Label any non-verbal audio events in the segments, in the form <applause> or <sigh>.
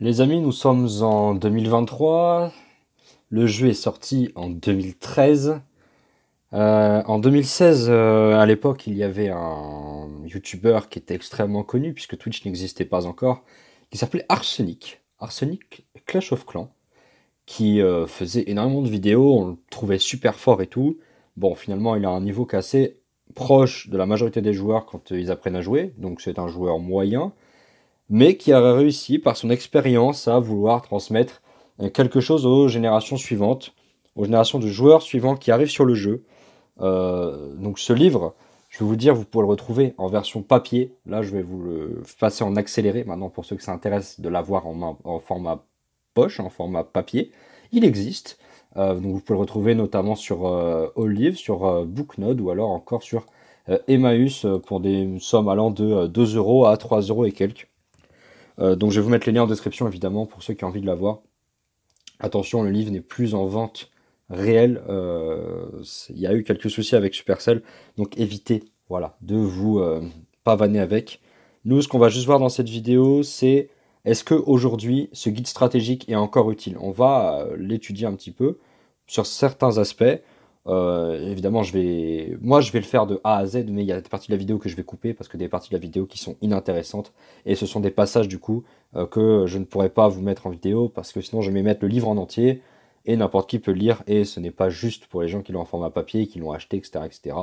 Les amis, nous sommes en 2023. Le jeu est sorti en 2013. Euh, en 2016, euh, à l'époque, il y avait un YouTuber qui était extrêmement connu, puisque Twitch n'existait pas encore, qui s'appelait Arsenic. Arsenic Clash of Clans, qui euh, faisait énormément de vidéos, on le trouvait super fort et tout. Bon, finalement, il a un niveau assez proche de la majorité des joueurs quand ils apprennent à jouer, donc c'est un joueur moyen mais qui a réussi par son expérience à vouloir transmettre euh, quelque chose aux générations suivantes, aux générations de joueurs suivants qui arrivent sur le jeu. Euh, donc ce livre, je vais vous dire, vous pouvez le retrouver en version papier. Là, je vais vous le passer en accéléré maintenant pour ceux que ça intéresse de l'avoir en, format poche, en format papier. Il existe. Euh, donc vous pouvez le retrouver notamment sur Olive, sur Booknode ou alors encore sur Emmaüs pour des sommes allant de 2 euros à 3 euros et quelques. Euh, donc je vais vous mettre les liens en description évidemment pour ceux qui ont envie de l'avoir. Attention, le livre n'est plus en vente réelle. Euh, il y a eu quelques soucis avec Supercell, donc évitez voilà, de vous euh, pavaner avec. Nous, ce qu'on va juste voir dans cette vidéo, c'est est-ce qu'aujourd'hui, ce guide stratégique est encore utile On va l'étudier un petit peu sur certains aspects. Euh, évidemment, je vais, moi, je vais le faire de A à Z, mais il y a des parties de la vidéo que je vais couper parce que des parties de la vidéo qui sont inintéressantes. Et ce sont des passages, du coup, euh, que je ne pourrais pas vous mettre en vidéo parce que sinon, je vais mettre le livre en entier et n'importe qui peut lire. Et ce n'est pas juste pour les gens qui l'ont en format papier, qui l'ont acheté, etc., etc.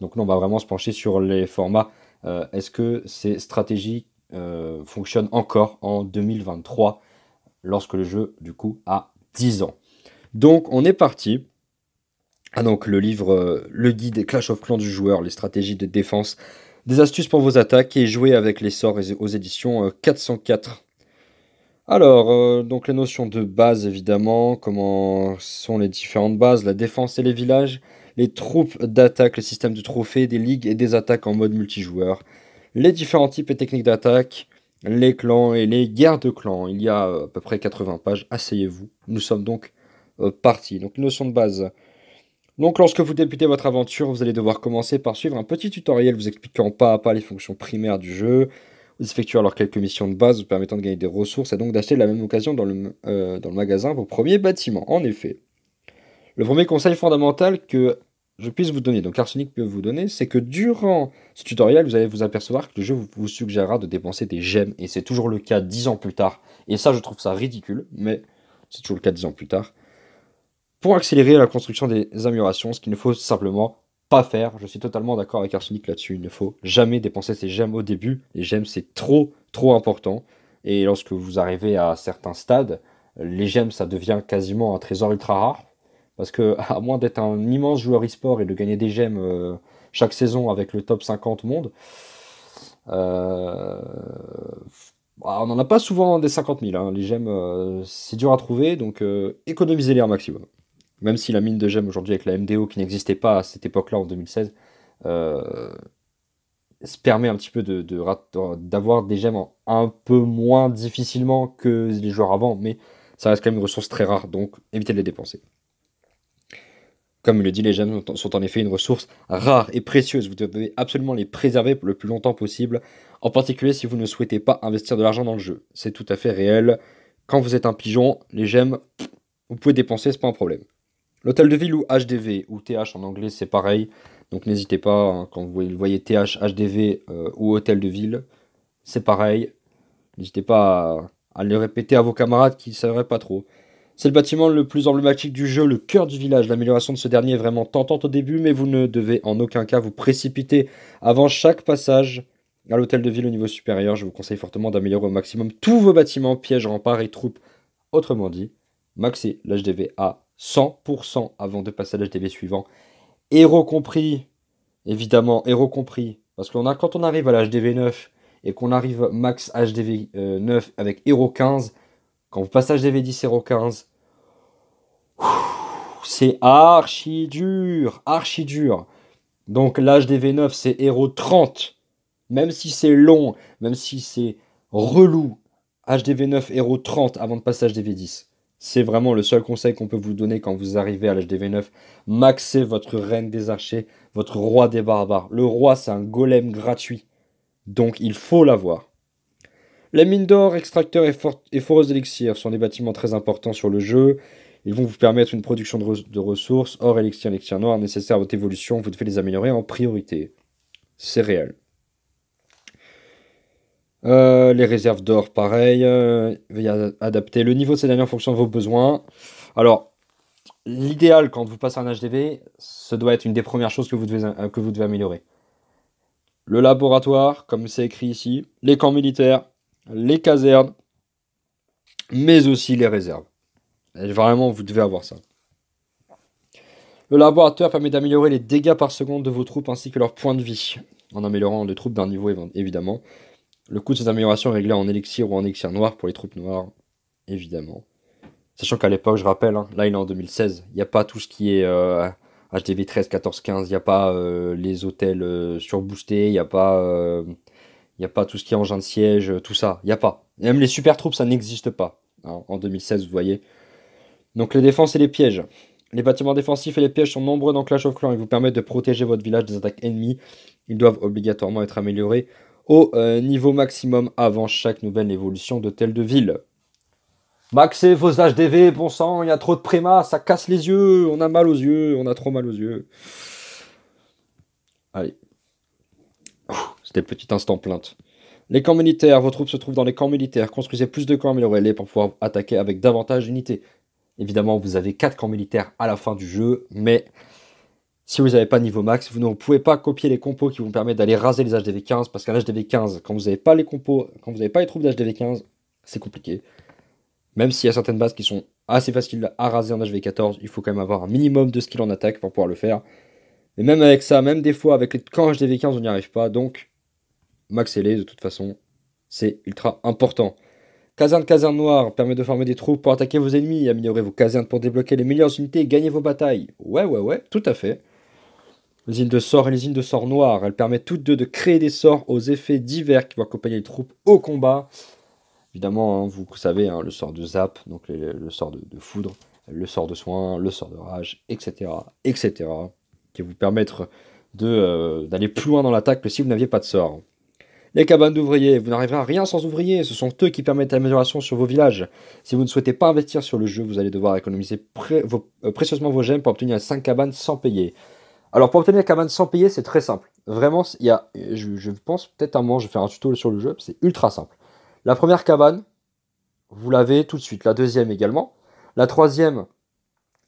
Donc, non, on va vraiment se pencher sur les formats. Euh, est-ce que ces stratégies fonctionnent encore en 2023 lorsque le jeu, du coup, a 10 ans Donc, on est parti. Ah donc le livre, euh, le guide Clash of Clans du joueur, les stratégies de défense, des astuces pour vos attaques et jouer avec les sorts aux éditions 404. Euh, Alors, euh, donc les notions de base évidemment, comment sont les différentes bases, la défense et les villages, les troupes d'attaque, le système de trophées, des ligues et des attaques en mode multijoueur, les différents types et techniques d'attaque, les clans et les guerres de clans. Il y a à peu près 80 pages, asseyez-vous. Nous sommes donc partis. Donc notions de base, donc lorsque vous débutez votre aventure, vous allez devoir commencer par suivre un petit tutoriel vous expliquant pas à pas les fonctions primaires du jeu. Vous effectuez alors quelques missions de base vous permettant de gagner des ressources et donc d'acheter de la même occasion dans le, euh, dans le magasin vos premiers bâtiments. En effet, le premier conseil fondamental que je puisse vous donner, donc l'arsenic peut vous donner, c'est que durant ce tutoriel, vous allez vous apercevoir que le jeu vous suggérera de dépenser des gemmes, et c'est toujours le cas dix ans plus tard. Et ça, je trouve ça ridicule, mais c'est toujours le cas dix ans plus tard pour accélérer la construction des améliorations, ce qu'il ne faut simplement pas faire. Je suis totalement d'accord avec Arsenic là-dessus. Il ne faut jamais dépenser ses gemmes au début. Les gemmes, c'est trop, trop important. Et lorsque vous arrivez à certains stades, les gemmes, ça devient quasiment un trésor ultra rare. Parce que, <laughs> à moins d'être un immense joueur e-sport et de gagner des gemmes euh, chaque saison avec le top 50 monde, euh, ah, on n'en a pas souvent des 50 000. Hein. Les gemmes, euh, c'est dur à trouver, donc économisez-les un maximum même si la mine de gemmes aujourd'hui avec la MDO qui n'existait pas à cette époque-là en 2016, euh, se permet un petit peu d'avoir de, des gemmes un peu moins difficilement que les joueurs avant, mais ça reste quand même une ressource très rare, donc évitez de les dépenser. Comme il le dit, les gemmes sont en effet une ressource rare et précieuse. Vous devez absolument les préserver pour le plus longtemps possible, en particulier si vous ne souhaitez pas investir de l'argent dans le jeu. C'est tout à fait réel. Quand vous êtes un pigeon, les gemmes, vous pouvez dépenser, c'est pas un problème. L'hôtel de ville ou HDV, ou TH en anglais, c'est pareil. Donc n'hésitez pas, hein, quand vous voyez, TH, HDV euh, ou hôtel de ville, c'est pareil. N'hésitez pas à, à, le répéter à vos camarades qui ne sauraient pas trop. C'est le bâtiment le plus emblématique du jeu, le cœur du village. L'amélioration de ce dernier est vraiment tentante au début, mais vous ne devez en aucun cas vous précipiter avant chaque passage à l'hôtel de ville au niveau supérieur. Je vous conseille fortement d'améliorer au maximum tous vos bâtiments, pièges, remparts et troupes. Autrement dit, maxer l'HDV à 100% avant de passer à l'HDV suivant. Héros compris, évidemment, héros compris. Parce que quand on arrive à l'HDV 9 et qu'on arrive max HDV 9 avec héros 15, quand vous passez HDV 10, héros 15, c'est archi dur, archi dur. Donc l'HDV 9, c'est héros 30. Même si c'est long, même si c'est relou, HDV 9, héros 30 avant de passer HDV 10. C'est vraiment le seul conseil qu'on peut vous donner quand vous arrivez à l'HDV 9. Maxez votre reine des archers, votre roi des barbares. Le roi, c'est un golem gratuit. Donc il faut l'avoir. Les mines d'or, extracteurs et, foreuses d'élixir sont des bâtiments très importants sur le jeu. Ils vont vous permettre une production de, ressources, or, élixir, élixir noir, nécessaire à votre évolution. Vous devez les améliorer en priorité. C'est réel. Euh, les réserves d'or, pareil. Euh, veuillez adapter le niveau de ces en fonction de vos besoins. Alors, l'idéal quand vous passez un HDV, ce doit être une des premières choses que vous devez, euh, que vous devez améliorer. Le laboratoire, comme c'est écrit ici, les camps militaires, les casernes, mais aussi les réserves. vraiment, vous devez avoir ça. Le laboratoire permet d'améliorer les dégâts par seconde de vos troupes ainsi que leur points de vie, en améliorant les troupes d'un niveau évidemment. Le coût de ces améliorations est réglé en élixir ou en élixir noir pour les troupes noires, évidemment. Sachant qu'à l'époque, je rappelle, hein, là il est en 2016, il n'y a pas tout ce qui est HDV 13, 14, 15, il n'y a pas euh, les hôtels euh, surboostés, il n'y a pas... Euh, a pas tout ce qui est engin de siège, tout ça. Il n'y a pas. Même les super troupes, ça n'existe pas. Hein, en 2016, vous voyez. Donc les défenses et les pièges. Les bâtiments défensifs et les pièges sont nombreux dans Clash of Clans et vous permettent de protéger votre village des attaques ennemies. Ils doivent obligatoirement être améliorés au euh, niveau maximum avant chaque nouvelle évolution de telle de ville. Maxez vos HDV, bon sang, il y a trop de prima, ça casse les yeux, on a mal aux yeux, on a trop mal aux yeux. Allez. C'était le petit instant plainte. Les camps militaires, vos troupes se trouvent dans les camps militaires. Construisez plus de camps améliorés pour pouvoir attaquer avec davantage d'unités. Évidemment, vous avez 4 camps militaires à la fin du jeu, mais si vous n'avez pas niveau max, vous ne pouvez pas copier les compos qui vous permettent d'aller raser les HDV15, parce qu'un HDV15, quand vous n'avez pas les compos, quand vous n'avez pas les troupes d'HDV15, c'est compliqué. Même s'il y a certaines bases qui sont assez faciles à raser en HDV14, il faut quand même avoir un minimum de skill en attaque pour pouvoir le faire. Et même avec ça, même des fois, avec les camps HDV15, on n'y arrive pas, donc maxer les de toute façon, c'est ultra important. Caserne caserne noire permet de former des troupes pour attaquer vos ennemis, améliorer vos casernes pour débloquer les meilleures unités et gagner vos batailles. Ouais ouais ouais, tout à fait. Les îles de sort et les îles de sort noir, Elles permettent toutes deux de créer des sorts aux effets divers qui vont accompagner les troupes au combat. Évidemment, hein, vous savez, hein, le sort de zap, donc le, sort de, foudre, le sort de soin, le sort de rage, etc. etc. qui vous permettre euh, d'aller plus loin dans l'attaque que si vous n'aviez pas de sort. Les cabanes d'ouvriers, vous n'arriverez à rien sans ouvriers, ce sont eux qui permettent l'amélioration sur vos villages. Si vous ne souhaitez pas investir sur le jeu, vous allez devoir économiser euh, précieusement vos gemmes pour obtenir 5 cabanes sans payer. Alors pour obtenir cabane sans payer, c'est très simple. Vraiment, il y a, je, pense peut-être un moment, je vais faire un tuto sur le jeu, c'est ultra simple. La première cabane, vous l'avez tout de suite. La deuxième également. La troisième,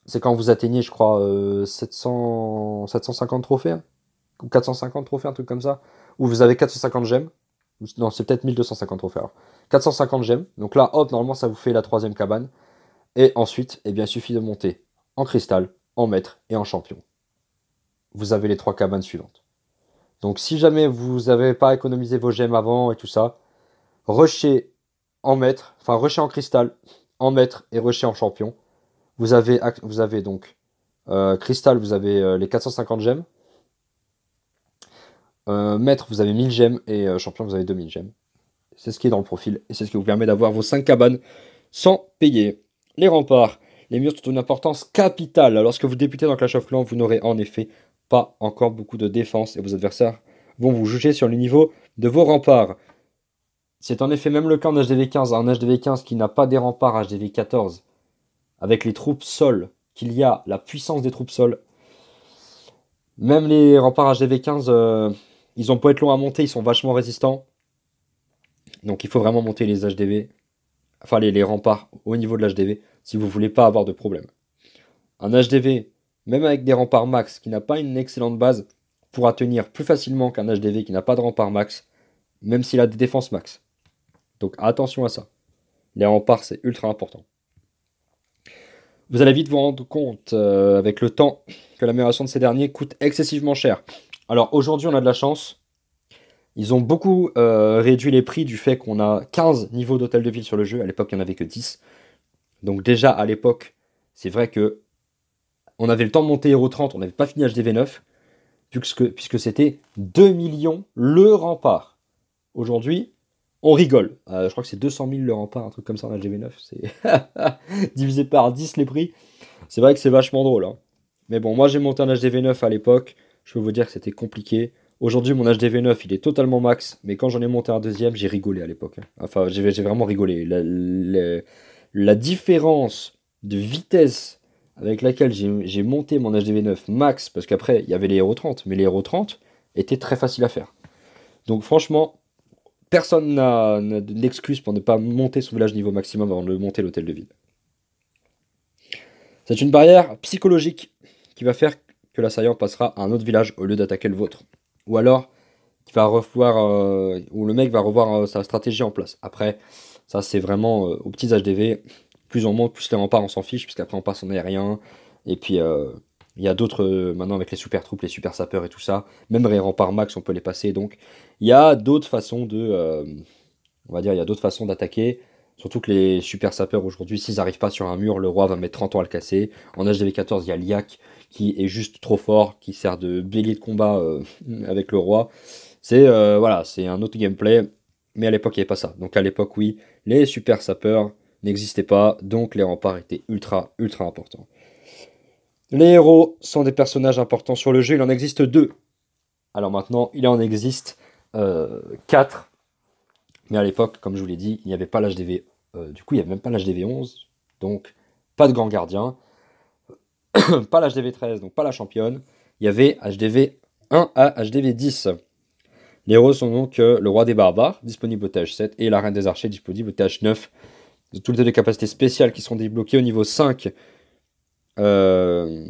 c'est quand vous atteignez, je crois, 700, euh, 750 trophées, hein. ou 450 trophées, un truc comme ça, où vous avez 450 gemmes. Non, c'est peut-être 1250 trophées 450 gemmes. Donc là, hop, normalement, ça vous fait la troisième cabane. Et ensuite, eh bien, il suffit de monter en cristal, en maître et en champion vous avez les trois cabanes suivantes. Donc si jamais vous n'avez pas économisé vos gemmes avant et tout ça, rusher en maître, enfin rusher en cristal, en maître et rusher en champion. Vous avez, vous avez donc euh, cristal, vous avez euh, les 450 gemmes. Euh, maître, vous avez 1000 gemmes et euh, champion, vous avez 2000 gemmes. C'est ce qui est dans le profil et c'est ce qui vous permet d'avoir vos 5 cabanes sans payer. Les remparts, les murs sont une importance capitale. Lorsque vous débutez dans Clash of Clans, vous n'aurez en effet pas encore beaucoup de défense et vos adversaires vont vous juger sur le niveau de vos remparts. C'est en effet même le cas en HDV15, un HDV15 qui n'a pas des remparts HDV14, avec les troupes sol qu'il y a, la puissance des troupes sol. Même les remparts HDV15, euh, ils ont pas être longs à monter, ils sont vachement résistants. Donc il faut vraiment monter les HDV, enfin les, remparts au niveau de l'HDV, si vous voulez pas avoir de problème. Un HDV même avec des remparts max, qui n'a pas une excellente base, pourra tenir plus facilement qu'un HDV qui n'a pas de remparts max, même s'il a des défenses max. Donc attention à ça. Les remparts, c'est ultra important. Vous allez vite vous rendre compte euh, avec le temps que l'amélioration de ces derniers coûte excessivement cher. Alors aujourd'hui, on a de la chance. Ils ont beaucoup euh, réduit les prix du fait qu'on a 15 niveaux d'hôtel de ville sur le jeu. À l'époque, il n'y en avait que 10. Donc déjà, à l'époque, c'est vrai que on avait le temps de monter Hero 30, on n'avait pas fini HDV9, puisque, puisque c'était 2 millions le rempart. Aujourd'hui, on rigole. Euh, je crois que c'est 200 000 le rempart, un truc comme ça en HDV9. C'est <laughs> divisé par 10 les prix. C'est vrai que c'est vachement drôle. Hein. Mais bon, moi j'ai monté un HDV9 à l'époque. Je peux vous dire que c'était compliqué. Aujourd'hui, mon HDV9, il est totalement max. Mais quand j'en ai monté un deuxième, j'ai rigolé à l'époque. Hein. Enfin, j'ai vraiment rigolé. la différence de vitesse avec laquelle j'ai monté mon HDV9 max, parce qu'après, il y avait les Hero 30, mais les Hero 30 étaient très faciles à faire. Donc franchement, personne n'a d'excuse pour ne pas monter son village niveau maximum avant de monter l'hôtel de ville. C'est une barrière psychologique qui va faire que l'assaillant passera à un autre village au lieu d'attaquer le vôtre. Ou alors, qui va ou euh, le mec va revoir euh, sa stratégie en place. Après, ça c'est vraiment euh, aux petits HDV, plus on monte, plus les remparts, on s'en fiche, puisqu'après on passe en aérien. Et puis euh, il y a d'autres, euh, maintenant avec les super troupes, les super sapeurs et tout ça, même les remparts max, on peut les passer. Donc il y a d'autres façons de. Euh, on va dire, il y a d'autres façons d'attaquer. Surtout que les super sapeurs aujourd'hui, s'ils n'arrivent pas sur un mur, le roi va mettre 30 ans à le casser. En HDV14, il y a l'IAC qui est juste trop fort, qui sert de bélier de combat <laughs> avec le roi. C'est voilà, c'est un autre gameplay, mais à l'époque, il n'y avait pas ça. Donc à l'époque, oui, les super sapeurs, n'existait pas, donc les remparts étaient ultra, ultra importants. Les héros sont des personnages importants sur le jeu, il en existe deux. Alors maintenant, il en existe euh, quatre. Mais à l'époque, comme je vous l'ai dit, il n'y avait pas l'HDV. Euh, du coup, il n'y avait même pas l'HDV 11, donc pas de grand gardien. <coughs> pas l'HDV 13, donc pas la championne. Il y avait HDV 1 à HDV 10. Les héros sont donc euh, le roi des barbares, disponible au TH7, et la reine des archers, disponible au TH9 de toutes les capacités spéciales qui sont débloquées au niveau 5 euh,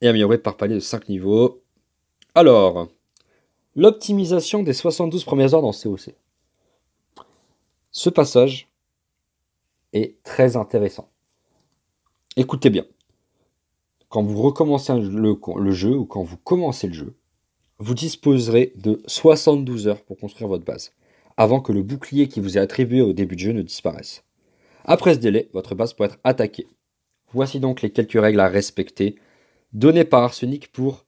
et améliorées par palier de 5 niveaux. Alors, l'optimisation des 72 premières heures dans COC. Ce passage est très intéressant. Écoutez bien. Quand vous recommencez le, le jeu ou quand vous commencez le jeu, vous disposerez de 72 heures pour construire votre base, avant que le bouclier qui vous est attribué au début de jeu ne disparaisse. Après ce délai, votre base peut être attaquée. Voici donc les quelques règles à respecter données par Arsenic pour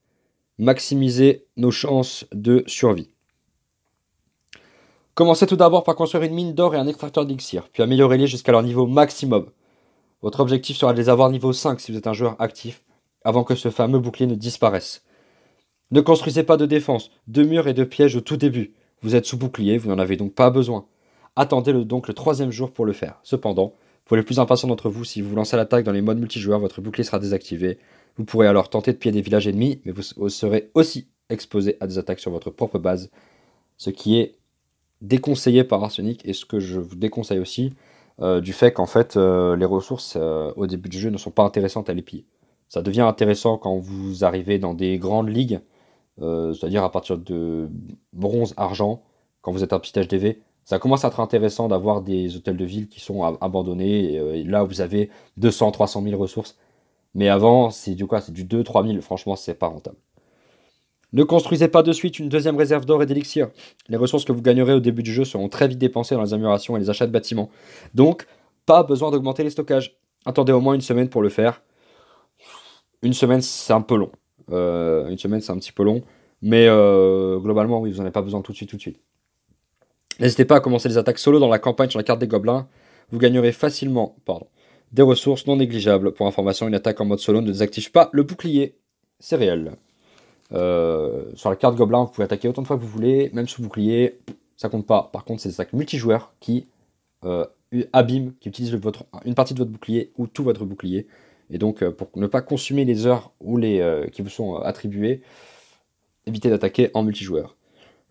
maximiser nos chances de survie. Commencez tout d'abord par construire une mine d'or et un extracteur d'élixir, puis améliorez-les jusqu'à leur niveau maximum. Votre objectif sera de les avoir niveau 5 si vous êtes un joueur actif, avant que ce fameux bouclier ne disparaisse. Ne construisez pas de défense, de murs et de pièges au tout début. Vous êtes sous bouclier, vous n'en avez donc pas besoin. Attendez le, donc le troisième jour pour le faire. Cependant, pour les plus impatients d'entre vous, si vous lancez l'attaque dans les modes multijoueurs, votre bouclier sera désactivé. Vous pourrez alors tenter de piller des villages ennemis, mais vous serez aussi exposé à des attaques sur votre propre base, ce qui est déconseillé par Arsenic et ce que je vous déconseille aussi, euh, du fait qu'en fait, euh, les ressources euh, au début du jeu ne sont pas intéressantes à les piller. Ça devient intéressant quand vous arrivez dans des grandes ligues, c'est-à-dire à partir de bronze, argent, quand vous êtes un petit HDV, ça commence à être intéressant d'avoir des hôtels de ville qui sont abandonnés. Et, euh, là, vous avez 200, 300 000 ressources. Mais avant, c'est du quoi C'est du 2, 3 000. Franchement, c'est pas rentable. Ne construisez pas de suite une deuxième réserve d'or et d'élixir. Les ressources que vous gagnerez au début du jeu seront très vite dépensées dans les améliorations et les achats de bâtiments. Donc, pas besoin d'augmenter les stockages. Attendez au moins une semaine pour le faire. Une semaine, c'est un peu long. Euh, une semaine, c'est un petit peu long. Mais euh, globalement, oui, vous n'en avez pas besoin tout de suite, tout de suite. N'hésitez pas à commencer les attaques solo dans la campagne sur la carte des gobelins. Vous gagnerez facilement pardon, des ressources non négligeables. Pour information, une attaque en mode solo ne désactive pas le bouclier. C'est réel. Euh, sur la carte gobelin, vous pouvez attaquer autant de fois que vous voulez, même sous bouclier, ça compte pas. Par contre, c'est des attaques multijoueurs qui euh, abîment, qui utilisent une partie de votre bouclier ou tout votre bouclier. Et donc, euh, pour ne pas consommer les heures les, qui vous sont attribuées, évitez d'attaquer en multijoueur.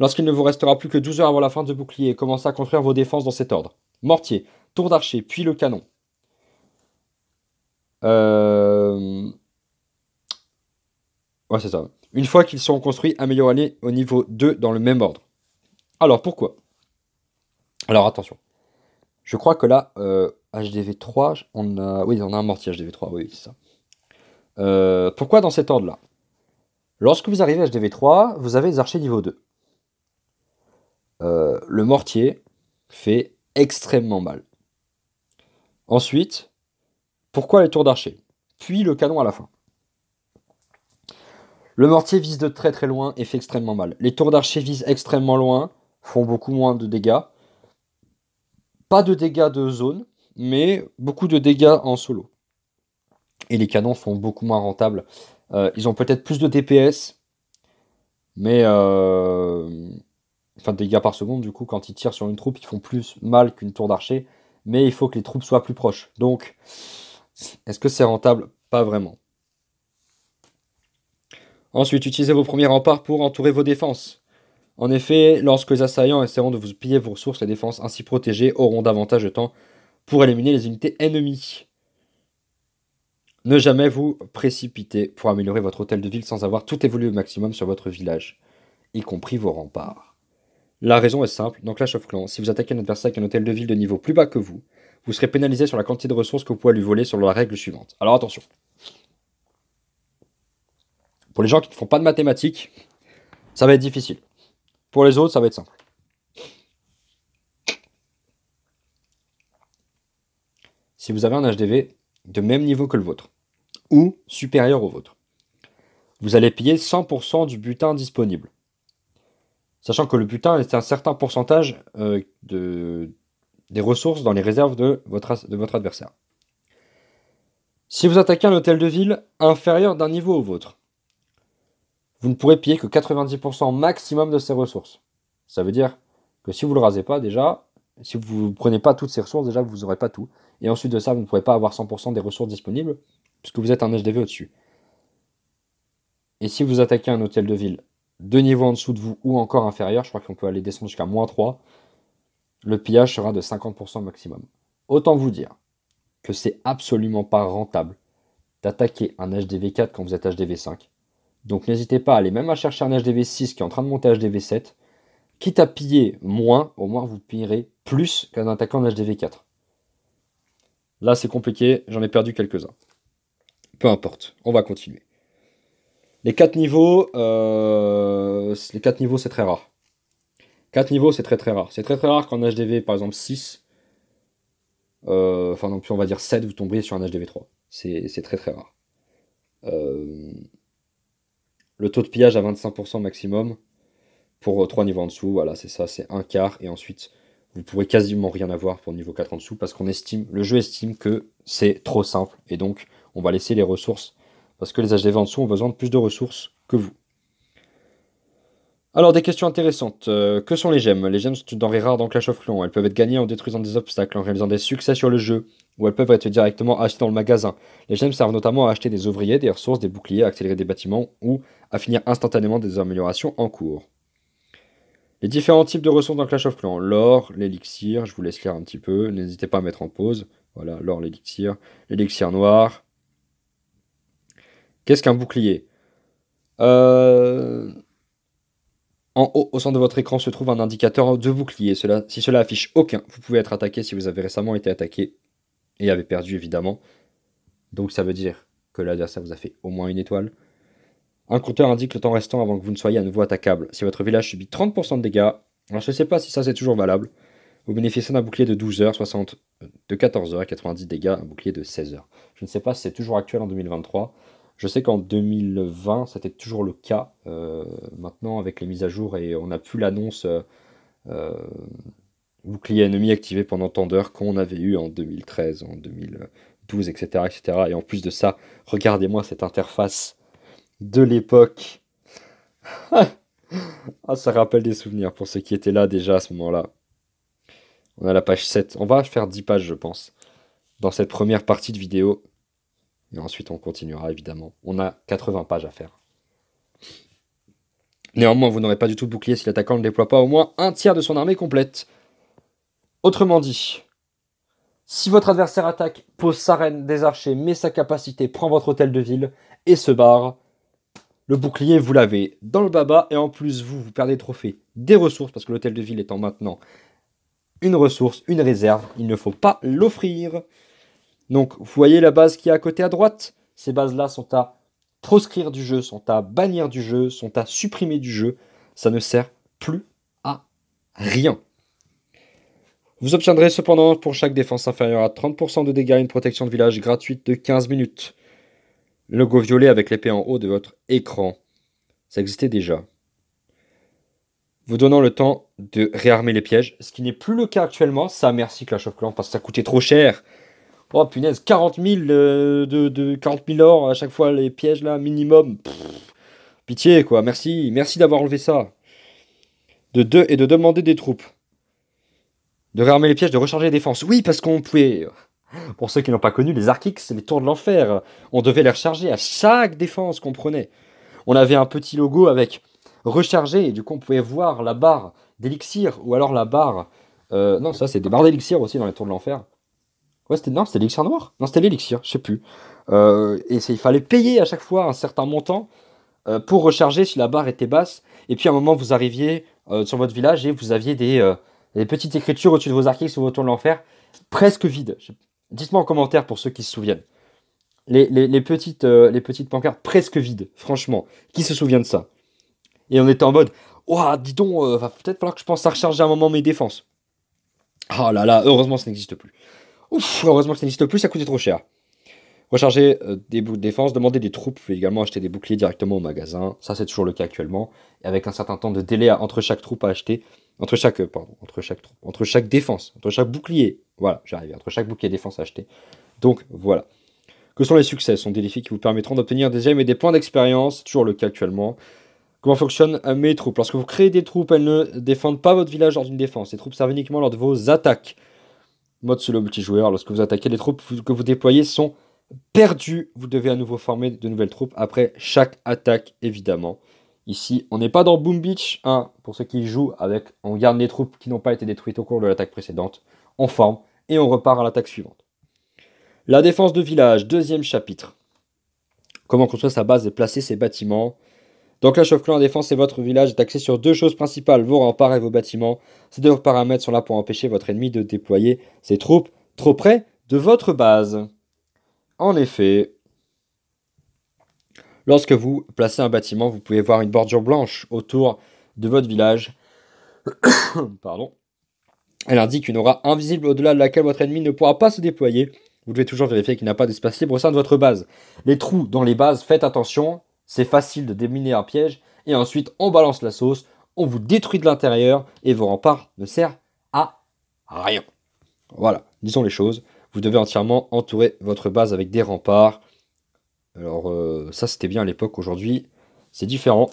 Lorsqu'il ne vous restera plus que 12 heures avant la fin de bouclier, commencez à construire vos défenses dans cet ordre. Mortier, tour d'archer, puis le canon. Euh, ouais, c'est ça. Une fois qu'ils seront construits, améliorez-les au niveau 2 dans le même ordre. Alors, pourquoi Alors, attention. Je crois que là, HDV3, euh, on a... Oui, on a un mortier HDV3, oui, c'est ça. Euh, pourquoi dans cet ordre-là Lorsque vous arrivez à HDV3, vous avez des archers niveau 2. Euh, le mortier fait extrêmement mal. Ensuite, pourquoi les tours d'archer Puis le canon à la fin. Le mortier vise de très très loin et fait extrêmement mal. Les tours d'archer visent extrêmement loin, font beaucoup moins de dégâts. Pas de dégâts de zone, mais beaucoup de dégâts en solo. Et les canons sont beaucoup moins rentables. Euh, ils ont peut-être plus de DPS, mais euh, enfin dégâts par seconde, du coup, quand ils tirent sur une troupe, ils font plus mal qu'une tour d'archer, mais il faut que les troupes soient plus proches. Donc, est-ce que c'est rentable Pas vraiment. Ensuite, utilisez vos premiers remparts pour entourer vos défenses. En effet, lorsque les assaillants essaieront de vous piller vos ressources, les défenses ainsi protégées auront davantage de temps pour éliminer les unités ennemies. Ne jamais vous précipiter pour améliorer votre hôtel de ville sans avoir tout évolué au maximum sur votre village, y compris vos remparts. La raison est simple, dans Clash of Clans, si vous attaquez un adversaire avec un hôtel de ville de niveau plus bas que vous, vous serez pénalisé sur la quantité de ressources que vous pouvez lui voler sur la règle suivante. Alors attention. Pour les gens qui ne font pas de mathématiques, ça va être difficile. Pour les autres, ça va être simple. Si vous avez un HDV de même niveau que le vôtre, ou supérieur au vôtre, vous allez payer 100% du butin disponible sachant que le butin est un certain pourcentage euh, de, des ressources dans les réserves de votre, de votre adversaire. Si vous attaquez un hôtel de ville inférieur d'un niveau au vôtre, vous ne pourrez piller que 90% maximum de ses ressources. Ça veut dire que si vous ne le rasez pas déjà, si vous ne prenez pas toutes ses ressources, déjà vous n'aurez pas tout. Et ensuite de ça, vous ne pourrez pas avoir 100% des ressources disponibles, puisque vous êtes un HDV au-dessus. Et si vous attaquez un hôtel de ville deux niveaux en dessous de vous ou encore inférieur, je crois qu'on peut aller descendre jusqu'à moins 3, le pillage sera de 50% maximum. Autant vous dire que c'est absolument pas rentable d'attaquer un HDV4 quand vous êtes HDV5. Donc n'hésitez pas à aller même à chercher un HDV6 qui est en train de monter HDV7. Quitte à piller moins, au moins vous pillerez plus qu'un attaquant HDV4. Là c'est compliqué, j'en ai perdu quelques-uns. Peu importe, on va continuer. Les 4 niveaux, euh, les quatre niveaux, c'est très rare. Quatre niveaux, c'est très très rare. C'est très très rare qu'en HDV, par exemple 6, euh, enfin non plus on va dire 7, vous tombiez sur un HDV 3. C'est très très rare. Euh, le taux de pillage à 25% maximum pour 3 niveaux en dessous, voilà, c'est ça, c'est un quart. Et ensuite, vous pourrez quasiment rien avoir pour niveau 4 en dessous parce qu'on estime, le jeu estime que c'est trop simple. Et donc, on va laisser les ressources parce que les HDV en dessous ont besoin de plus de ressources que vous. Alors, des questions intéressantes. Euh, que sont les gemmes Les gemmes sont une denrée rare dans Clash of Clans. Elles peuvent être gagnées en détruisant des obstacles, en réalisant des succès sur le jeu, ou elles peuvent être directement achetées dans le magasin. Les gemmes servent notamment à acheter des ouvriers, des ressources, des boucliers, à accélérer des bâtiments, ou à finir instantanément des améliorations en cours. Les différents types de ressources dans Clash of Clans. L'or, l'élixir, je vous laisse lire un petit peu, n'hésitez pas à mettre en pause. Voilà, l'or, l'élixir, l'élixir noir, Qu'est-ce qu'un bouclier euh, En haut, au centre de votre écran, se trouve un indicateur de bouclier. si cela affiche aucun, vous pouvez être attaqué si vous avez récemment été attaqué et avez perdu, évidemment. Donc ça veut dire que l'adversaire vous a fait au moins une étoile. Un compteur indique le temps restant avant que vous ne soyez à nouveau attaquable. Si votre village subit 30% de dégâts, alors je ne sais pas si ça c'est toujours valable, vous bénéficiez d'un bouclier de 12 h 60 de 14 h 90 dégâts, un bouclier de 16 h Je ne sais pas si c'est toujours actuel en 2023. Je sais qu'en 2020, c'était toujours le cas. Euh, maintenant, avec les mises à jour, et on n'a plus l'annonce euh, euh, bouclier ennemi activé pendant tant d'heures qu'on avait eu en 2013, en 2012, etc., etc. Et en plus de ça, regardez-moi cette interface de l'époque. <laughs> ah, ça rappelle des souvenirs pour ceux qui étaient là déjà à ce moment-là. On a la page 7. On va faire 10 pages, je pense, dans cette première partie de vidéo. Et ensuite, on continuera, évidemment. On a 80 pages à faire. Néanmoins, vous n'aurez pas du tout de bouclier si l'attaquant ne déploie pas au moins un tiers de son armée complète. Autrement dit, si votre adversaire attaque, pose sa reine, des archers, met sa capacité, prend votre hôtel de ville et se barre, le bouclier, vous l'avez dans le baba et en plus, vous, vous perdez trophée des ressources parce que l'hôtel de ville étant maintenant une ressource, une réserve, il ne faut pas l'offrir. Donc, vous voyez la base qui est à côté à droite Ces bases-là sont à proscrire du jeu, sont à bannir du jeu, sont à supprimer du jeu. Ça ne sert plus à rien. Vous obtiendrez cependant pour chaque défense inférieure à 30% de dégâts une protection de village gratuite de 15 minutes. Logo violet avec l'épée en haut de votre écran. Ça existait déjà. Vous donnant le temps de réarmer les pièges, ce qui n'est plus le cas actuellement. Ça, merci Clash of Clans, parce que ça coûtait trop cher. Oh punaise, 40 000, euh, de, 40 or à chaque fois, les pièges là, minimum. pitié quoi, merci, merci d'avoir enlevé ça. De deux, et de demander des troupes. De réarmer les pièges, de recharger les défenses. Oui, parce qu'on pouvait. Pour ceux qui n'ont pas connu, les Arkix, c'est les tours de l'enfer. On devait les recharger à chaque défense qu'on prenait. On avait un petit logo avec recharger, et du coup, on pouvait voir la barre d'élixir, ou alors la barre. Euh, non, ça, c'est des barres d'élixir aussi dans les tours de l'enfer. Ouais, c'était, non, c'était l'élixir noir. Non, c'était l'élixir, je sais plus. Euh, et il fallait payer à chaque fois un certain montant euh, pour recharger si la barre était basse. Et puis à un moment, vous arriviez euh, sur votre village et vous aviez des, petites écritures au-dessus de vos archives sur vos tours de l'enfer, presque vides. Dites-moi en commentaire pour ceux qui se souviennent. Les, petites, les petites pancartes presque vides, franchement. Qui se souvient de ça Et on était en mode, Ouah, dis donc, va peut-être falloir que je pense à recharger à un moment mes défenses. oh là là, heureusement ça n'existe plus. Ouf, heureusement que ça n'existe plus, ça coûtait trop cher. Recharger euh, des bouts de défense, demander des troupes, puis également acheter des boucliers directement au magasin. Ça, c'est toujours le cas actuellement. Et avec un certain temps de délai entre chaque troupe à acheter, entre chaque, euh, pardon, entre chaque entre chaque défense, entre chaque bouclier. Voilà, j'arrive, entre chaque bouclier défense à acheter. Donc, voilà. Que sont les succès Ce sont des défis qui vous permettront d'obtenir des gemmes et des points d'expérience, toujours le cas actuellement. Comment fonctionnent euh, mes troupes Lorsque vous créez des troupes, elles ne défendent pas votre village lors d'une défense. Les troupes servent uniquement lors de vos attaques mode solo multijoueur. Lorsque vous attaquez, les troupes que vous déployez sont perdues. Vous devez à nouveau former de nouvelles troupes après chaque attaque, évidemment. Ici, on n'est pas dans Boom Beach 1, pour ceux qui jouent, avec on garde les troupes qui n'ont pas été détruites au cours de l'attaque précédente, on forme et on repart à l'attaque suivante. La défense de village, deuxième chapitre. Comment construire sa base et placer ses bâtiments. Donc la Chauve-Clan en défense et votre village est axé sur deux choses principales, vos remparts et vos bâtiments. Ces deux paramètres sont là pour empêcher votre ennemi de déployer ses troupes trop près de votre base. En effet, lorsque vous placez un bâtiment, vous pouvez voir une bordure blanche autour de votre village. <coughs> Pardon. Elle indique une aura invisible au-delà de laquelle votre ennemi ne pourra pas se déployer. Vous devez toujours vérifier qu'il n'a pas d'espace libre au sein de votre base. Les trous dans les bases, faites attention, c'est facile de déminer un piège, et ensuite on balance la sauce, on vous détruit de l'intérieur, et vos remparts ne servent à rien. Voilà, disons les choses, vous devez entièrement entourer votre base avec des remparts. Alors euh, ça c'était bien à l'époque, aujourd'hui c'est différent.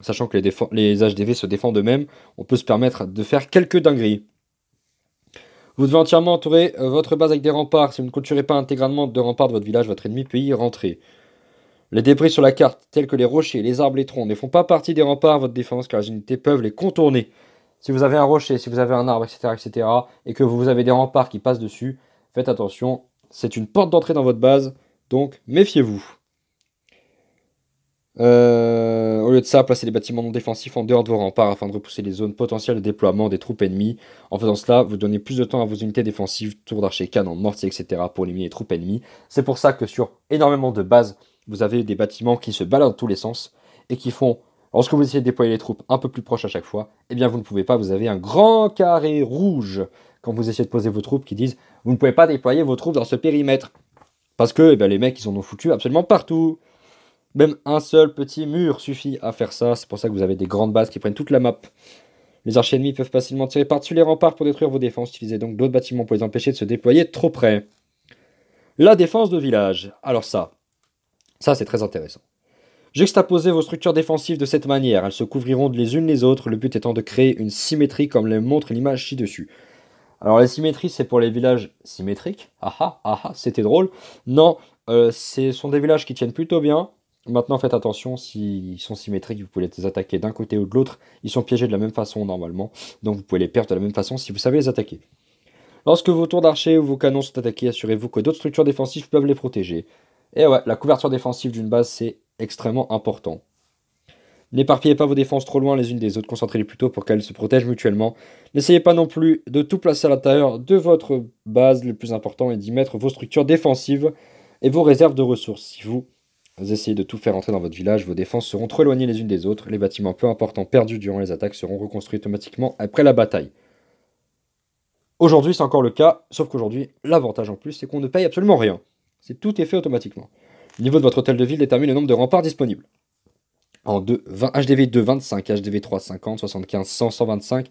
Sachant que les, HDV se défendent eux-mêmes, on peut se permettre de faire quelques dingueries. Vous devez entièrement entourer euh, votre base avec des remparts. Si vous ne clôturez pas intégralement de remparts de votre village, votre ennemi peut y rentrer. Les débris sur la carte, tels que les rochers, les arbres, les troncs, ne font pas partie des remparts à votre défense car les unités peuvent les contourner. Si vous avez un rocher, si vous avez un arbre, etc., etc., et que vous avez des remparts qui passent dessus, faites attention, c'est une porte d'entrée dans votre base, donc méfiez-vous. Euh, au lieu de ça, placez les bâtiments non défensifs en dehors de vos remparts afin de repousser les zones potentielles de déploiement des troupes ennemies. En faisant cela, vous donnez plus de temps à vos unités défensives, tours d'archers, canons, mortiers, etc. pour éliminer les troupes ennemies. C'est pour ça que sur énormément de bases, vous avez des bâtiments qui se baladent dans tous les sens et qui font, lorsque vous essayez de déployer les troupes un peu plus proches à chaque fois, eh bien vous ne pouvez pas, vous avez un grand carré rouge quand vous essayez de poser vos troupes qui disent vous ne pouvez pas déployer vos troupes dans ce périmètre. Parce que eh bien, les mecs, ils en ont foutu absolument partout. Même un seul petit mur suffit à faire ça. C'est pour ça que vous avez des grandes bases qui prennent toute la map. Les archers ennemis peuvent facilement tirer par-dessus les remparts pour détruire vos défenses. Utilisez donc d'autres bâtiments pour les empêcher de se déployer trop près. La défense de village. Alors ça, ça, c'est très intéressant. Juxtaposez vos structures défensives de cette manière, elles se couvriront les unes les autres, le but étant de créer une symétrie comme le montre l'image ci-dessus. Alors la symétrie, c'est pour les villages symétriques. Ah ah, ah, ah c'était drôle. Non, euh, ce sont des villages qui tiennent plutôt bien. Maintenant, faites attention, s'ils sont symétriques, vous pouvez les attaquer d'un côté ou de l'autre. Ils sont piégés de la même façon normalement, donc vous pouvez les perdre de la même façon si vous savez les attaquer. Lorsque vos tours d'archers ou vos canons sont attaqués, assurez-vous que d'autres structures défensives peuvent les protéger. Et ouais, la couverture défensive d'une base, c'est extrêmement important. N'éparpillez pas vos défenses trop loin les unes des autres, concentrez-les plutôt pour qu'elles se protègent mutuellement. N'essayez pas non plus de tout placer à l'intérieur de votre base, le plus important est d'y mettre vos structures défensives et vos réserves de ressources. Si vous essayez de tout faire entrer dans votre village, vos défenses seront trop éloignées les unes des autres, les bâtiments peu importants perdus durant les attaques seront reconstruits automatiquement après la bataille. Aujourd'hui c'est encore le cas, sauf qu'aujourd'hui l'avantage en plus c'est qu'on ne paye absolument rien. C'est tout est fait automatiquement. Le niveau de votre hôtel de ville détermine le nombre de remparts disponibles. En 20, HDV 2, 25, HDV 3, 50, 75, 100, 125,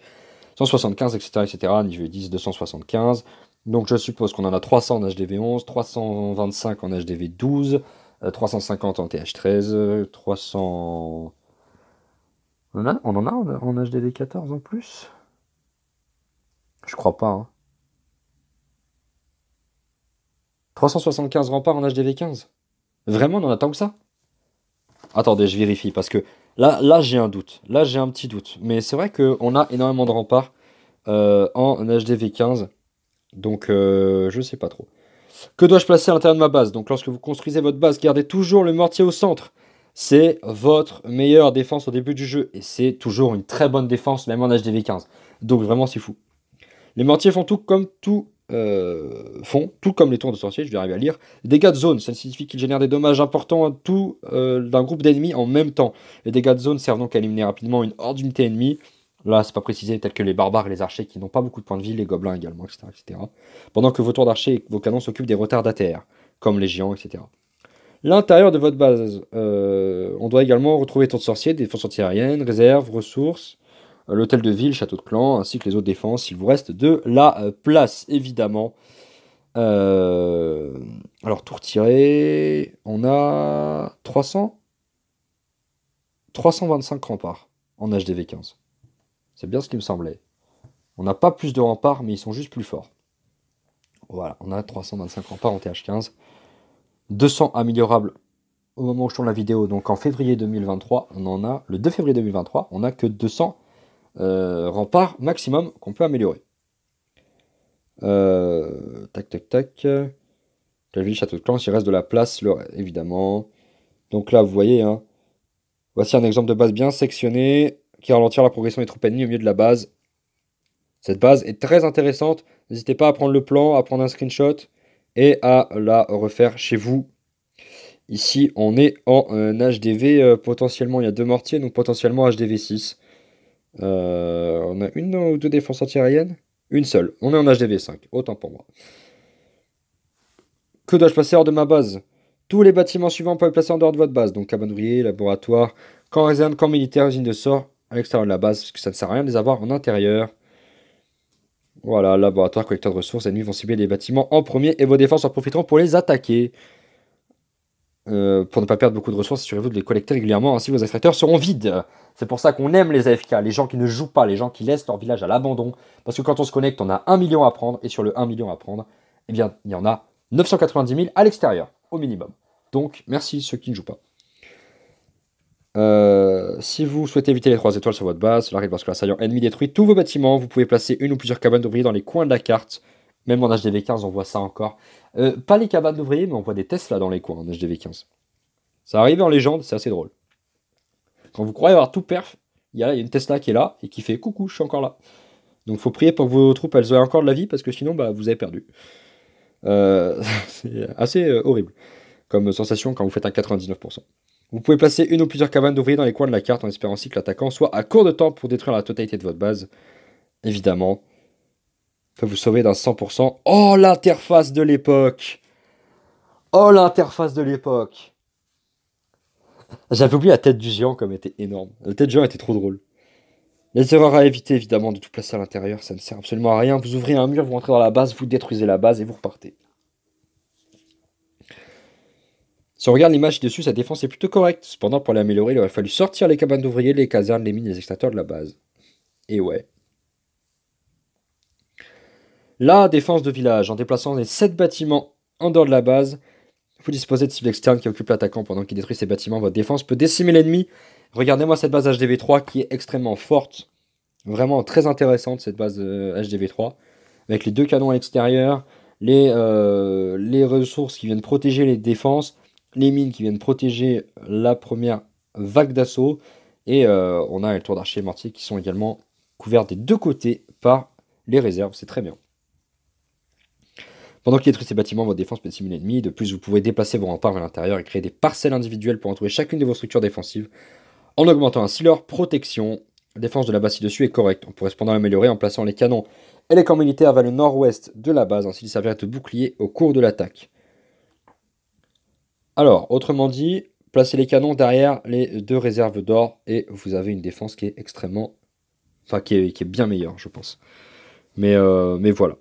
175, etc., etc., niveau 10, 275. Donc je suppose qu'on en a 300 en HDV 11, 325 en HDV 12, 350 en TH13, 300... Euh, on en a, en, HDV 14 en plus Je crois pas. Hein. 375 remparts en HDV15 Vraiment, on en tant que ça Attendez, je vérifie parce que là, là j'ai un doute. Là, j'ai un petit doute. Mais c'est vrai qu'on a énormément de remparts euh, en HDV15. Donc, je euh, je sais pas trop. Que dois-je placer à l'intérieur de ma base Donc, lorsque vous construisez votre base, gardez toujours le mortier au centre. C'est votre meilleure défense au début du jeu. Et c'est toujours une très bonne défense, même en HDV15. Donc, vraiment, c'est fou. Les mortiers font tout comme tout euh, font, tout comme les tours de sorciers, je vais arriver à lire, dégâts de zone. Ça signifie qu'ils génèrent des dommages importants à tout euh, d'un groupe d'ennemis en même temps. Les dégâts de zone servent donc à éliminer rapidement une horde d'unités ennemies. Là, c'est pas précisé, tels que les barbares et les archers qui n'ont pas beaucoup de points de vie, les gobelins également, etc. pendant que vos tours d'archers et vos canons s'occupent des retardataires, comme les géants, etc. L'intérieur de votre base, euh, on doit également retrouver tours de sorcier, défense anti-aérienne, réserves, ressources, l'hôtel de ville, château de clan, ainsi que les autres défenses. Il vous reste de la euh, place, évidemment. Euh, alors, tout retiré, on a 300 325 remparts en HDV 15. C'est bien ce qui me semblait. On n'a pas plus de remparts, mais ils sont juste plus forts. Voilà, on a 325 remparts en TH15. 200 améliorables au moment où je tourne la vidéo. Donc en février 2023, on en a, le 2 février 2023, on n'a que 200 euh, rempart maximum qu'on peut améliorer. Euh, tac tac, tac, tac. ville château de clan, il reste de la place, évidemment. Donc là, vous voyez, hein. voici un exemple de base bien sectionnée qui ralentit la progression des troupes ennemies au milieu de la base. Cette base est très intéressante. N'hésitez pas à prendre le plan, à prendre un screenshot et à la refaire chez vous. Ici, on est en HDV. Euh, potentiellement, il y a deux mortiers, donc potentiellement HDV 6. Euh, on a une ou deux défenses antiaériennes Une seule. On est en HDV5. Autant pour moi. Que dois-je passer hors de ma base Tous les bâtiments suivants peuvent être placés en dehors de votre base. Donc cabane laboratoire, camp réserve, camp militaire, usine de sort à l'extérieur de la base. Parce que ça ne sert à rien de les avoir en intérieur. Voilà, laboratoire, collecteur de ressources, ennemis vont cibler les bâtiments en premier et vos défenses en profiteront pour les attaquer. Euh, pour ne pas perdre beaucoup de ressources, assurez-vous de les collecter régulièrement, ainsi vos extracteurs seront vides. C'est pour ça qu'on aime les AFK, les gens qui ne jouent pas, les gens qui laissent leur village à l'abandon, parce que quand on se connecte, on a 1 million à prendre, et sur le 1 million à prendre, eh bien, il y en a 990 000 à l'extérieur, au minimum. Donc, merci ceux qui ne jouent pas. Euh, si vous souhaitez éviter les 3 étoiles sur votre base, cela arrive que l'assaillant ennemi détruit tous vos bâtiments, vous pouvez placer une ou plusieurs cabanes d'ouvriers dans les coins de la carte même en HDV15, on voit ça encore. Euh, pas les cabanes d'ouvriers, mais on voit des Tesla dans les coins en HDV15. Ça arrive en légende, c'est assez drôle. Quand vous croyez avoir tout perf, il y, a une Tesla qui est là et qui fait coucou, je suis encore là. Donc faut prier pour que vos troupes elles aient encore de la vie parce que sinon bah, vous avez perdu. Euh, <laughs> c'est assez euh, horrible comme sensation quand vous faites un 99%. Vous pouvez placer une ou plusieurs cabanes d'ouvriers dans les coins de la carte en espérant ainsi que l'attaquant soit à court de temps pour détruire la totalité de votre base. Évidemment, vous sauver d'un 100%. Oh, l'interface de l'époque Oh, l'interface de l'époque J'avais oublié la tête du géant comme était énorme. La tête du géant était trop drôle. Les erreurs à éviter, évidemment, de tout placer à l'intérieur, ça ne sert absolument à rien. Vous ouvrez un mur, vous rentrez dans la base, vous détruisez la base et vous repartez. Si on regarde l'image dessus, sa défense est plutôt correcte. Cependant, pour l'améliorer, il aurait fallu sortir les cabanes d'ouvriers, les casernes, les mines, les extracteurs de la base. Et ouais la défense de village, en déplaçant les 7 bâtiments en dehors de la base, vous disposez de cibles externes qui occupent l'attaquant pendant qu'il détruit ses bâtiments. Votre défense peut décimer l'ennemi. Regardez-moi cette base HDV3 qui est extrêmement forte. Vraiment très intéressante cette base HDV3. Euh, Avec les deux canons à l'extérieur, euh, les, ressources qui viennent protéger les défenses, les mines qui viennent protéger la première vague d'assaut. Et euh, on a les tours d'archers et qui sont également couverts des deux côtés par les réserves. C'est très bien. Pendant qu'il détruit ces bâtiments, votre défense peut simuler l'ennemi. De plus, vous pouvez déplacer vos remparts vers l'intérieur et créer des parcelles individuelles pour entourer chacune de vos structures défensives, en augmentant ainsi leur protection. La défense de la base ci dessus est correcte. On pourrait cependant l'améliorer en plaçant les canons et les camps militaires vers le nord-ouest de la base, ainsi ils serviraient de bouclier au cours de l'attaque. Alors, autrement dit, placez les canons derrière les deux réserves d'or et vous avez une défense qui est extrêmement. Enfin, qui est, qui est bien meilleure, je pense. Mais, euh, mais voilà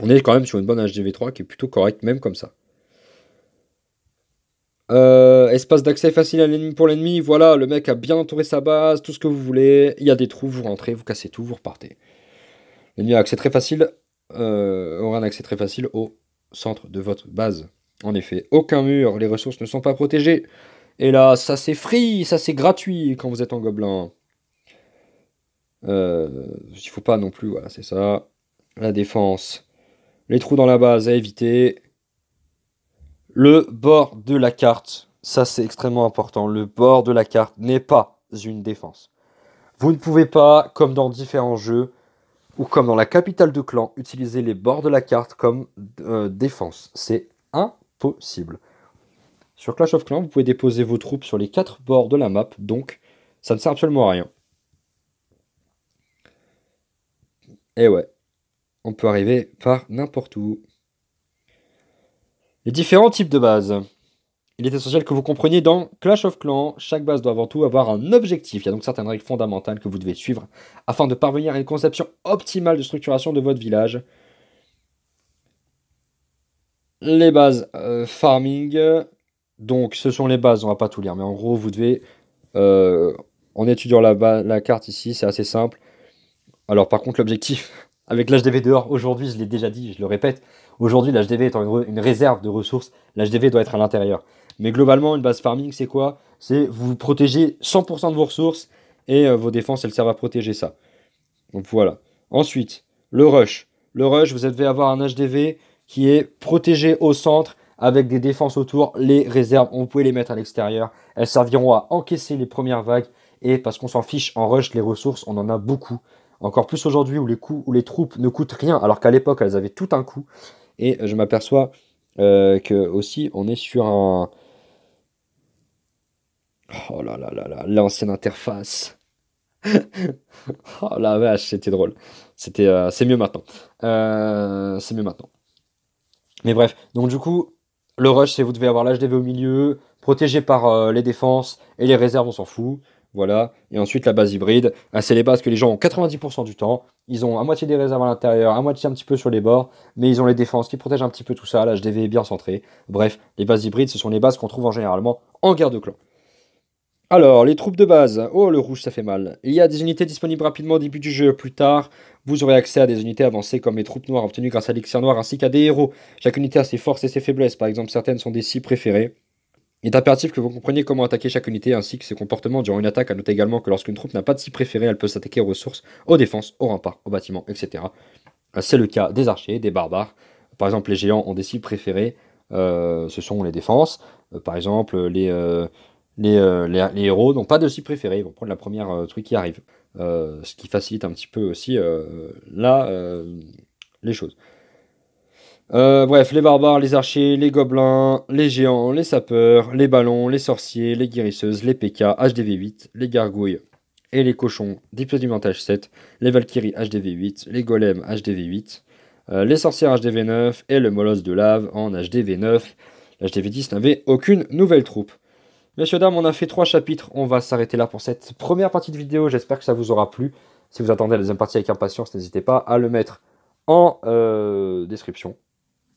on est quand même sur une bonne HDV3 qui est plutôt correcte, même comme ça. Euh, espace d'accès facile à l'ennemi pour l'ennemi. Voilà, le mec a bien entouré sa base, tout ce que vous voulez. Il y a des trous, vous rentrez, vous cassez tout, vous repartez. L'ennemi a accès très facile, euh, aura un accès très facile au centre de votre base. En effet, aucun mur, les ressources ne sont pas protégées. Et là, ça c'est free, ça c'est gratuit quand vous êtes en gobelin. Il euh, il faut pas non plus, voilà, c'est ça. La défense. Les trous dans la base à éviter. Le bord de la carte, ça c'est extrêmement important. Le bord de la carte n'est pas une défense. Vous ne pouvez pas, comme dans différents jeux, ou comme dans la capitale de clan, utiliser les bords de la carte comme euh, défense. C'est impossible. Sur Clash of Clans, vous pouvez déposer vos troupes sur les quatre bords de la map, donc ça ne sert absolument à rien. Et ouais on peut arriver par n'importe où. Les différents types de bases. Il est essentiel que vous compreniez dans Clash of Clans, chaque base doit avant tout avoir un objectif. Il y a donc certaines règles fondamentales que vous devez suivre afin de parvenir à une conception optimale de structuration de votre village. Les bases euh, farming, donc ce sont les bases, on va pas tout lire, mais en gros vous devez, euh, en étudiant la carte ici, c'est assez simple. Alors par contre l'objectif, avec l'HDV dehors, aujourd'hui, je l'ai déjà dit, je le répète, aujourd'hui, l'HDV étant une, réserve de ressources, l'HDV doit être à l'intérieur. Mais globalement, une base farming, c'est quoi C'est vous protéger 100% de vos ressources et euh, vos défenses, elles servent à protéger ça. Donc voilà. Ensuite, le rush. Le rush, vous devez avoir un HDV qui est protégé au centre avec des défenses autour. Les réserves, on pouvez les mettre à l'extérieur. Elles serviront à encaisser les premières vagues. Et parce qu'on s'en fiche en rush, les ressources, on en a beaucoup. Encore plus aujourd'hui où les, troupes ne coûtent rien, alors qu'à l'époque elles avaient tout un coût. Et je m'aperçois euh, que aussi on est sur un. Oh là là là là, l'ancienne interface. <laughs> oh la vache, c'était drôle. C'était, euh, c'est mieux maintenant. Euh, c'est mieux maintenant. Mais bref, donc du coup, le rush, c'est vous devez avoir l'HDV au milieu, protégé par euh, les défenses et les réserves, on s'en fout. Voilà. Et ensuite, la base hybride. Ah, c'est les bases que les gens ont 90% du temps. Ils ont à moitié des réserves à l'intérieur, à moitié un petit peu sur les bords, mais ils ont les défenses qui protègent un petit peu tout ça. L'HDV est bien centré. Bref, les bases hybrides, ce sont les bases qu'on trouve en généralement en guerre de clan. Alors, les troupes de base. Oh, le rouge, ça fait mal. Il y a des unités disponibles rapidement au début du jeu. Plus tard, vous aurez accès à des unités avancées comme les troupes noires obtenues grâce à l'élixir noir ainsi qu'à des héros. Chaque unité a ses forces et ses faiblesses. Par exemple, certaines sont des six préférées. Il est impératif que vous compreniez comment attaquer chaque unité ainsi que ses comportements durant une attaque. À noter également que lorsqu'une troupe n'a pas de cible préférée, elle peut s'attaquer aux ressources, aux défenses, aux remparts, aux bâtiments, etc. Euh, c'est le cas des archers, des barbares. Par exemple, les géants ont des cibles préférées, euh, ce sont les défenses. Euh, par exemple, les, les, héros n'ont pas de cible préférée, ils vont prendre la première truc qui arrive. ce qui facilite un petit peu aussi là les choses. Euh, bref, les barbares, les archers, les gobelins, les géants, les sapeurs, les ballons, les sorciers, les guérisseuses, les PK, HDV8, les gargouilles et les cochons du H7, les valkyries HDV8, les golems HDV8, euh, les sorcières HDV9 et le molosse de lave en HDV9. L'HDV10 n'avait aucune nouvelle troupe. Messieurs, dames, on a fait trois chapitres. On va s'arrêter là pour cette première partie de vidéo. J'espère que ça vous aura plu. Si vous attendez la deuxième partie avec impatience, n'hésitez pas à le mettre en euh, description.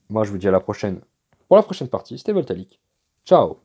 Moi, je vous dis à la prochaine pour la prochaine partie. C'était Voltalic. Ciao